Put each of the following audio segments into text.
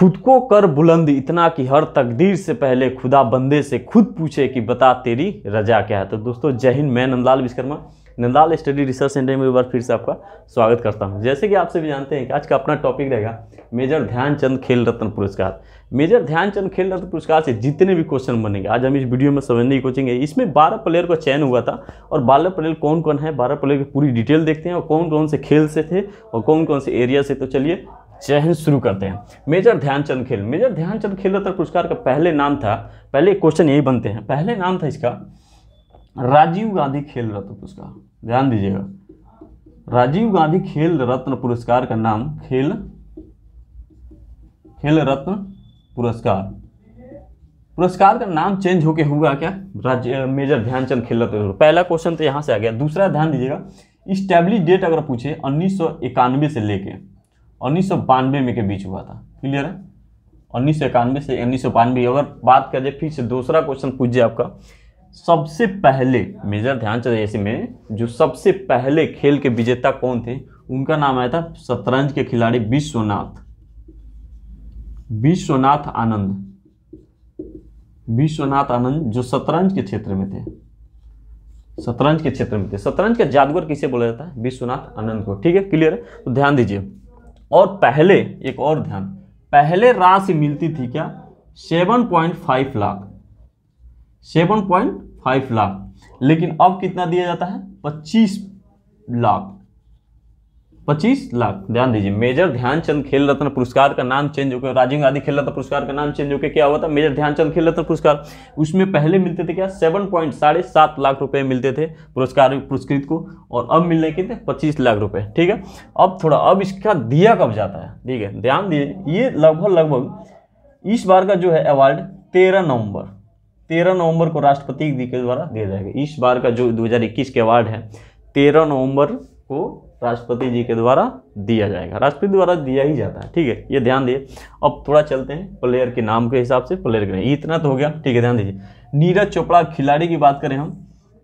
खुद को कर बुलंद इतना कि हर तकदीर से पहले खुदा बंदे से खुद पूछे कि बता तेरी रजा क्या है तो दोस्तों जय हिंद मैं Nandlal Vishwakarma Nandlal study research centre में एक बार फिर से आपका स्वागत करता हूं जैसे कि आपसे भी जानते हैं कि आज का अपना टॉपिक रहेगा मेजर ध्यानचंद खेल रत्न पुरस्कार मेजर ध्यानचंद खेल रत्न पुरस्कार से जितने भी क्वेश्चन बनेंगे आज हम इस वीडियो में समझने की कोचिंग है इसमें बारह प्लेयर का चयन हुआ था और बारह प्लेयर कौन कौन है बारह प्लेयर की पूरी डिटेल देखते हैं और कौन कौन से खेल से थे और कौन कौन से एरिया से तो चलिए चयन शुरू करते हैं मेजर ध्यानचंद खेल मेजर ध्यानचंद खेल रत्न पुरस्कार का पहले नाम था पहले क्वेश्चन यही बनते हैं पहले नाम था इसका राजीव गांधी खेल रत्न पुरस्कार ध्यान दीजिएगा राजीव गांधी खेल रत्न पुरस्कार का नाम खेल खेल रत्न पुरस्कार पुरस्कार का नाम चेंज होके हुआ क्या राज्य मेजर ध्यानचंद खेल रत्न पहला क्वेश्चन तो यहाँ से आ गया दूसरा ध्यान दीजिएगा स्टैब्लिश डेट अगर पूछे उन्नीस से लेके उन्नीस में के बीच हुआ था क्लियर है उन्नीस सौ इक्यानवे से उन्नीस सौ बानवे अगर बात कर दे फिर से दूसरा क्वेश्चन पूछ जाए आपका सबसे पहले मेजर ध्यानचंद ऐसे में जो सबसे पहले खेल के विजेता कौन थे उनका नाम आया था शतरंज के खिलाड़ी विश्वनाथ विश्वनाथ आनंद विश्वनाथ आनंद जो शतरंज के क्षेत्र में थे शतरंज के क्षेत्र में थे शतरंज का जादूगर किसे बोला जाता है विश्वनाथ आनंद को ठीक है क्लियर है तो ध्यान दीजिए और पहले एक और ध्यान पहले राशि मिलती थी क्या 7.5 लाख 7.5 लाख लेकिन अब कितना दिया जाता है 25 लाख पच्चीस लाख ध्यान दीजिए मेजर ध्यानचंद खेल रत्न पुरस्कार का नाम चेंज होकर राजीव गांधी खेल रत्न पुरस्कार का नाम चेंज होकर क्या हुआ था मेजर ध्यानचंद खेल रत्न पुरस्कार उसमें पहले मिलते थे क्या सेवन पॉइंट साढ़े सात लाख रुपए मिलते थे पुरस्कार पुरस्कृत को और अब मिलने के थे पच्चीस लाख रुपए ठीक है अब थोड़ा अब इसका दिया कब जाता है ठीक है ध्यान दीजिए ये लगभग लगभग इस बार का जो है अवार्ड तेरह नवम्बर तेरह नवंबर को राष्ट्रपति के द्वारा दिया जाएगा इस बार का जो दो के अवार्ड है तेरह नवंबर को राष्ट्रपति जी के द्वारा दिया जाएगा राष्ट्रपति द्वारा दिया ही जाता है ठीक है ये ध्यान दिए अब थोड़ा चलते हैं प्लेयर के नाम के हिसाब से प्लेयर के नहीं इतना तो हो गया ठीक है ध्यान दीजिए नीरज चोपड़ा खिलाड़ी की बात करें हम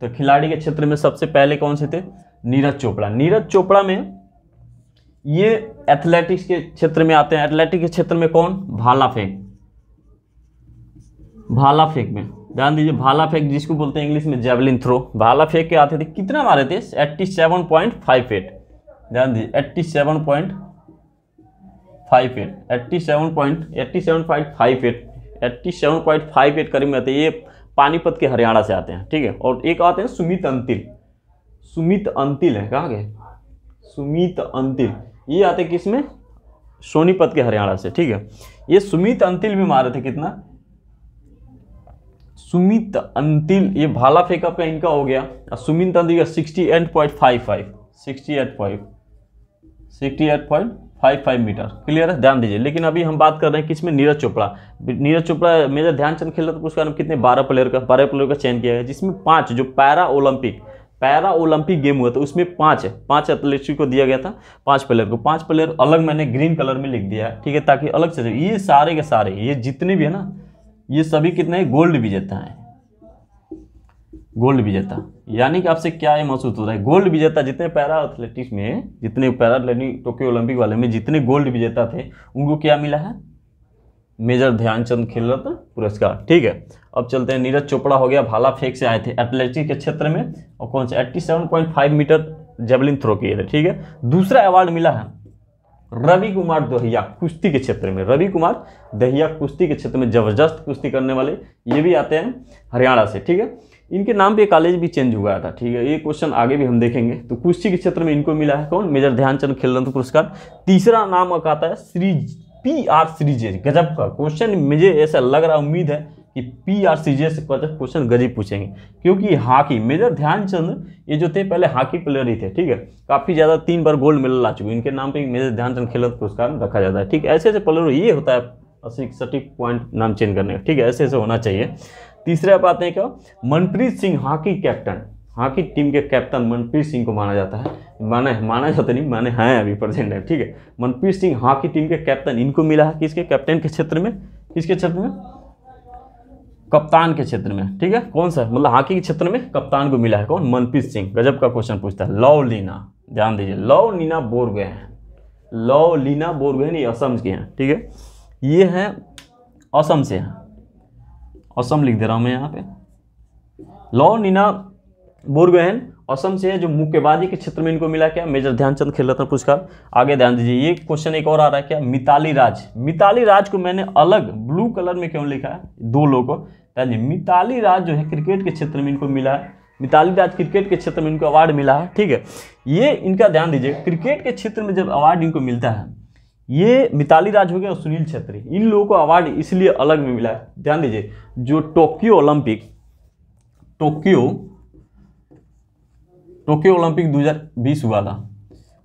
तो खिलाड़ी के क्षेत्र में सबसे पहले कौन से थे नीरज चोपड़ा नीरज चोपड़ा में ये एथलेटिक्स के क्षेत्र में आते हैं एथलेटिक्स के क्षेत्र में कौन भाला फेंक भाला फेंक में ध्यान दीजिए भाला फेंक जिसको बोलते हैं इंग्लिश में जेवलिन थ्रो भाला फेंक के आते थे कितना मारे थे eighty seven point five eight ध्यान दिए eighty seven point five eight eighty seven point eighty seven point five eight eighty seven point five eight करीब में आते हैं ये पानीपत के हरियाणा से आते हैं ठीक है और एक आते हैं सुमित अंतिल सुमित अंतिल है कहाँ गए सुमित अंतिल ये आते किस में सोनीपत के हरियाणा से ठीक है ये सुमित अंतिल भी मारे थे कितना सुमित अंतिल ये भाला फेंकअप का इनका हो गया सुमित अंतिल का sixty eight point five five sixty eight point sixty eight point five five metre clear है ध्यान दीजिए लेकिन अभी हम बात कर रहे हैं किसमें नीरज चोपड़ा नीरज चोपड़ा मेजर ध्यानचंद खेल रहा था उसका नाम कितने बारह प्लेयर का बारह प्लेयर का चयन किया है जिसमें पाँच जो para Olympic para Olympic game हुआ था उसमें पाँच पांच पाँच एथलेट्स को दिया गया था पाँच प्लेयर को पाँच प्लेयर अलग मैंने ग्रीन कलर में लिख दिया है ठीक है ताकि अलग से ये सारे के सारे ये जितने भी है ना ये सभी कितने गोल्ड विजेता हैं गोल्ड विजेता यानी कि आपसे क्या ये महसूस हो रहा है गोल्ड विजेता जितने पैरा एथलेटिक्स में जितने पैरा टोक्यो ओलंपिक वाले में जितने गोल्ड विजेता थे उनको क्या मिला है मेजर ध्यानचंद खेल रत्न पुरस्कार ठीक है अब चलते हैं नीरज चोपड़ा हो गया भाला फेंक से आए थे एथलेटिक्स के क्षेत्र में और कौन से eighty seven point five metre javelin throw किए थे ठीक है दूसरा अवार्ड मिला है रवि कुमार दहिया कुश्ती के क्षेत्र में रवि कुमार दहिया कुश्ती के क्षेत्र में जबरदस्त कुश्ती करने वाले ये भी आते हैं हरियाणा से ठीक है इनके नाम पे कॉलेज भी चेंज हुआ था ठीक है ये क्वेश्चन आगे भी हम देखेंगे तो कुश्ती के क्षेत्र में इनको मिला है कौन मेजर ध्यानचंद खेल रत्न पुरस्कार तीसरा नाम आता है श्री पी आर श्रीजे गजब का क्वेश्चन मुझे ऐसा लग रहा उम्मीद है कि पी आर सीरीजेस का क्वेश्चन गजब पूछेंगे क्योंकि हॉकी मेजर ध्यानचंद ये जो थे पहले हॉकी प्लेयर ही थे ठीक है काफ़ी ज़्यादा तीन बार गोल्ड मेडल ला चुके इनके नाम पर मेजर ध्यानचंद खेल रत्न पुरस्कार रखा जाता है ठीक है ऐसे ऐसे प्लेयर ये होता है सटीक पॉइंट नाम चेंज करने का ठीक है ऐसे ऐसे होना चाहिए तीसरे आप आते हैं क्या Manpreet Singh hockey captain hockey team के कैप्टन मनप्रीत सिंह को माना जाता है माना है माना जाता नहीं माने हैं अभी प्रेजेंट है ठीक है मनप्रीत सिंह हॉकी टीम के कैप्टन इनको मिला है किसके कैप्टन के क्षेत्र में किसके क्षेत्र में कप्तान के क्षेत्र में ठीक है कौन सा मतलब हॉकी के क्षेत्र में कप्तान को मिला है कौन मनप्रीत सिंह गजब का क्वेश्चन पूछता है लव लीना ध्यान दीजिए लव नीना बोरवे हैं लव लीना बोरवे ये असम के हैं ठीक है ये हैं असम से हैं असम लिख दे रहा हूँ मैं यहाँ पे लॉ नीना बोरगोहन असम से है जो मुक्केबाजी के क्षेत्र में इनको मिला क्या मेजर ध्यानचंद खेल रत्न पुरस्कार आगे ध्यान दीजिए ये क्वेश्चन एक और आ रहा है क्या मिताली राज मिताली राज को मैंने अलग ब्लू कलर में क्यों लिखा है दो लोगों को ध्यान दीजिए मिताली राज जो है क्रिकेट के क्षेत्र में इनको मिला है मिताली राज क्रिकेट के क्षेत्र में इनको अवार्ड मिला है ठीक है ये इनका ध्यान दीजिए क्रिकेट के क्षेत्र में जब अवार्ड इनको मिलता है ये मिताली राज हो गया और सुनील छेत्री इन लोगों को अवार्ड इसलिए अलग में मिला है ध्यान दीजिए जो Tokyo Olympic Tokyo Tokyo Olympic 2020 हुआ था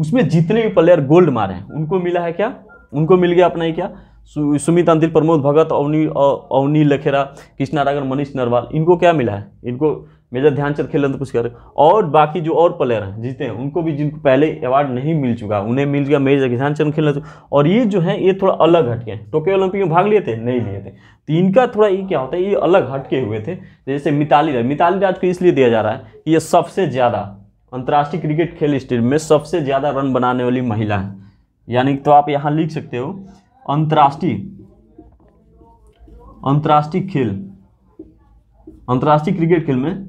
उसमें जितने भी प्लेयर गोल्ड मारे हैं उनको मिला है क्या उनको मिल गया अपना ही क्या सु, सुमित अंतिल प्रमोद भगत अवनी अवनी लखेरा कृष्णा रागर मनीष नरवाल इनको क्या मिला है इनको मेजर ध्यानचंद खेल रत्न तो पुरस्कार और बाकी जो और प्लेयर हैं जीते हैं उनको भी जिनको पहले अवार्ड नहीं मिल चुका उन्हें मिल गया मेजर ध्यानचंद खेल रत्न तो। और ये जो है ये थोड़ा अलग हटके हैं टोक्यो ओलंपिक में भाग लिए थे नहीं लिए थे तो इनका थोड़ा ये क्या होता है ये अलग हटके हुए थे जैसे मिताली राज मिताली राज को इसलिए दिया जा रहा है कि ये सबसे ज़्यादा अंतर्राष्ट्रीय क्रिकेट खेल स्टेडियम में सबसे ज़्यादा रन बनाने वाली महिला है यानी तो आप यहाँ लिख सकते हो अंतर्राष्ट्रीय अंतर्राष्ट्रीय खेल अंतर्राष्ट्रीय क्रिकेट खेल में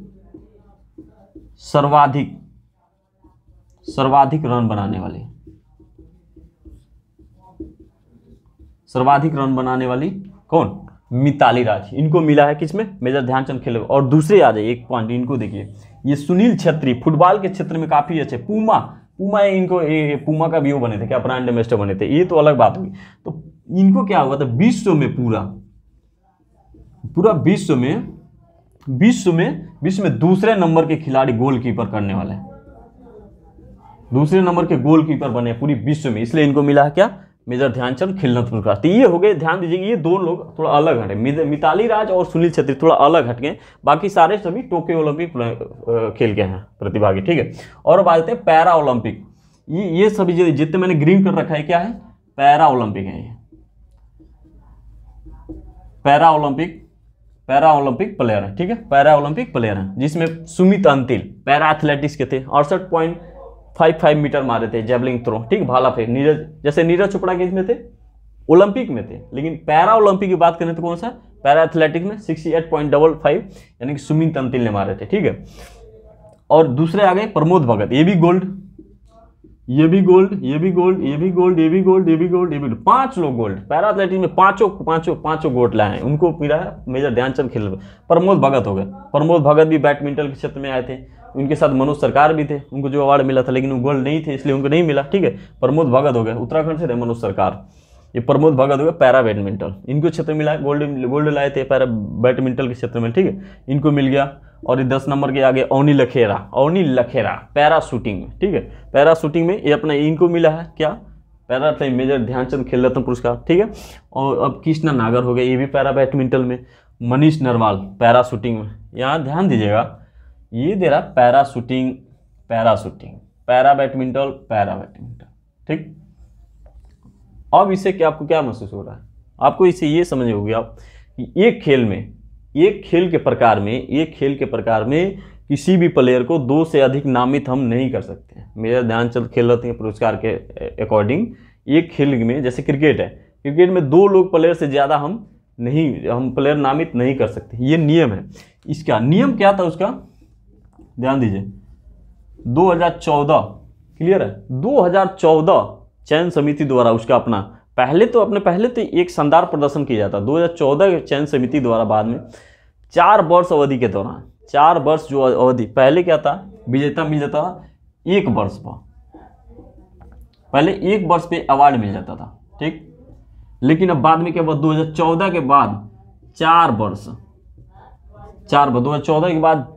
सर्वाधिक सर्वाधिक रन बनाने वाली सर्वाधिक रन बनाने वाली कौन मिताली राज इनको मिला है किसमें मेजर ध्यानचंद खेल और दूसरे आ जाए एक पॉइंट इनको देखिए ये सुनील छत्री फुटबॉल के क्षेत्र में काफ़ी अच्छे पूमा पूमा इनको ये पूमा का भी वो बने थे क्या ब्रांड एम्बेस्टर बने थे ये तो अलग बात हुई तो इनको क्या हुआ था विश्व में पूरा पूरा विश्व में विश्व में विश्व में दूसरे नंबर के खिलाड़ी गोलकीपर करने वाले हैं दूसरे नंबर के गोलकीपर बने पूरी विश्व में इसलिए इनको मिला है क्या मेजर ध्यानचंद खिलनाथ पुरस्कार तो ये हो गए ध्यान दीजिए ये दो लोग थोड़ा अलग हटे मिताली राज और सुनील छेत्री थोड़ा अलग हट गए बाकी सारे सभी टोक्यो ओलंपिक खेल के हैं प्रतिभागी ठीक है और अब आ जाते हैं पैरा ओलंपिक ये ये सभी जितने मैंने ग्रीन कर रखा है क्या है पैरा ओलंपिक है ये para Olympic para Olympic player हैं ठीक है पैरा ओलंपिक प्लेयर हैं जिसमें सुमित अंतिल पैरा एथलेटिक्स के थे अड़सठ पॉइंट फाइव फाइव मीटर मारे थे जेवलिंग थ्रो ठीक भाला फेंक नीरज जैसे नीरज चोपड़ा के इसमें थे ओलंपिक में थे लेकिन पैरा ओलंपिक की बात करें तो कौन सा पैरा एथलेटिक्स में sixty eight point double five यानी कि सुमित अंतिल ने मारे थे ठीक है और दूसरे आ गए प्रमोद भगत ये भी गोल्ड ये भी गोल्ड ये भी गोल्ड ये भी गोल्ड ये भी गोल्ड ये भी गोल्ड ये भी पांच लोग गोल्ड पैरा में पांचों पांचों पांचों गोल्ड लाए हैं उनको मिला है मेजर ध्यानचंद खेल प्रमोद भगत हो गए प्रमोद भगत भी बैडमिंटन के क्षेत्र में आए थे उनके साथ मनोज सरकार भी थे उनको जो अवार्ड मिला था लेकिन वो गोल्ड नहीं थे इसलिए उनको नहीं मिला ठीक है प्रमोद भगत हो गए उत्तराखंड से थे मनोज सरकार ये प्रमोद भगत हो पैरा बैडमिंटन इनको क्षेत्र मिला गोल्ड गोल्ड लाए थे पैरा बैडमिंटन के क्षेत्र में ठीक है इनको मिल गया और ये दस नंबर के आगे अवनी लखेरा अवनी लखेरा पैरा शूटिंग में ठीक है पैरा शूटिंग में ये अपना इनको मिला है क्या पैरा था मेजर ध्यानचंद खेल रत्न पुरस्कार ठीक है और अब कृष्णा नागर हो गया ये भी पैरा बैडमिंटन में मनीष नरवाल पैरा शूटिंग में यहाँ ध्यान दीजिएगा ये दे रहा para shooting para shooting para badminton para badminton ठीक अब इससे क्या आपको क्या महसूस हो रहा है आपको इसे ये समझ होगी आप एक खेल में एक खेल के प्रकार में एक खेल के प्रकार में किसी भी प्लेयर को दो से अधिक नामित हम नहीं कर सकते मेरा ध्यानचंद खेल रहते हैं पुरस्कार के अकॉर्डिंग एक खेल में जैसे क्रिकेट है क्रिकेट में दो लोग प्लेयर से ज़्यादा हम नहीं हम प्लेयर नामित नहीं कर सकते ये नियम है इसका नियम क्या था उसका ध्यान दीजिए 2014 क्लियर है 2014 चयन समिति द्वारा उसका अपना पहले तो अपने पहले तो एक शानदार प्रदर्शन किया जाता दो हज़ार के चयन समिति द्वारा बाद में चार वर्ष अवधि के दौरान चार वर्ष जो अवधि पहले क्या था विजेता मिल जाता था एक वर्ष पर पहले एक वर्ष पे अवार्ड मिल जाता था ठीक लेकिन अब बाद में क्या हुआ 2014 के बाद चार वर्ष चार वर्ष चौदह के बाद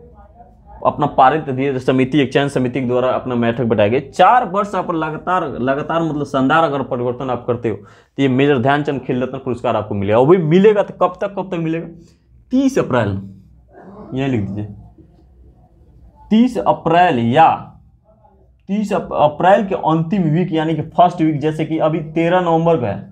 अपना पारित समिति समिति चयन समिति के द्वारा अपना बैठक बैठाई गई चार वर्ष आप लगातार लगातार मतलब शानदार अगर परिवर्तन आप करते हो तो ये मेजर ध्यानचंद खेल रत्न पुरस्कार आपको मिलेगा और भी मिलेगा तो कब तक कब तक मिलेगा तीस अप्रैल यह लिख दीजिए तीस अप्रैल या तीस अप्रैल के अंतिम वीक यानी कि फर्स्ट वीक जैसे कि अभी तेरह नवंबर का है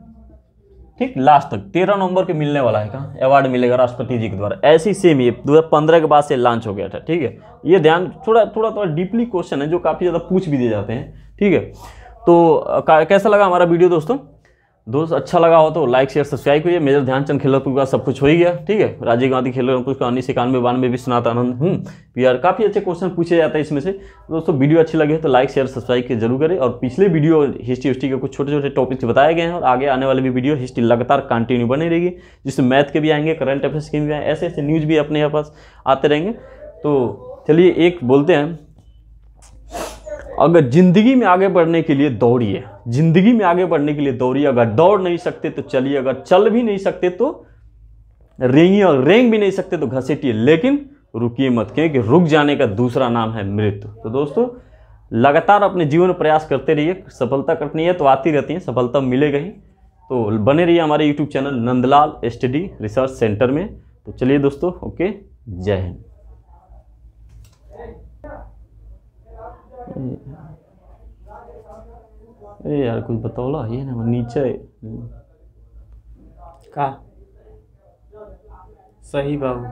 ठीक लास्ट तक तेरह नंबर के मिलने वाला है कहाँ अवार्ड मिलेगा राष्ट्रपति जी के द्वारा ऐसी सेम ये दो पंद्रह के बाद से लॉन्च हो गया था ठीक है ये ध्यान थोड़ा थोड़ा थोड़ा डीपली क्वेश्चन है जो काफ़ी ज़्यादा पूछ भी दिए जाते हैं ठीक है तो कैसा लगा हमारा वीडियो दोस्तों दोस्त अच्छा लगा हो तो लाइक शेयर सब्सक्राइब करिए मेजर ध्यानचंद खेलरपुर का सब कुछ हो ही गया ठीक है राजीव गांधी खेलरपुर का उन्नीस इक्यानवे बानवे विश्वनाथ आनंद हूँ हम्म, पी आर काफ़ी अच्छे क्वेश्चन पूछे जाते हैं इसमें से दोस्तों वीडियो अच्छी लगे तो लाइक शेयर सब्सक्राइब के जरूर करें और पिछले वीडियो हिस्ट्री हिस्ट्री के कुछ छोटे छोटे टॉपिक्स बताए गए हैं और आगे आने वाले भी वीडियो हिस्ट्री लगातार कंटिन्यू बनी रहेगी जिससे मैथ के भी आएंगे करंट अफेयर्स के भी आए ऐसे ऐसे न्यूज़ भी अपने पास आते रहेंगे तो चलिए एक बोलते हैं अगर ज़िंदगी में आगे बढ़ने के लिए दौड़िए जिंदगी में आगे बढ़ने के लिए दौड़िए अगर दौड़ नहीं सकते तो चलिए अगर चल भी नहीं सकते तो रेंगे और रेंग भी नहीं सकते तो घसीटिए लेकिन रुकिए मत क्योंकि रुक जाने का दूसरा नाम है मृत्यु तो दोस्तों लगातार अपने जीवन में प्रयास करते रहिए सफलता करनी है तो आती रहती है सफलता मिलेगा ही तो बने रहिए हमारे YouTube channel Nandlal study research centre में तो चलिए दोस्तों ओके जय Hind Eh, Al-Kun Bataulah ya nama Nietzsche. Kah? Sahih bau.